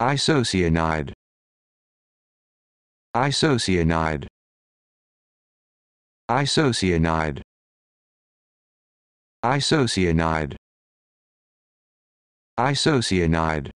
Isocyanide. Isocyanide. Isocyanide. Isocyanide. Isocyanide.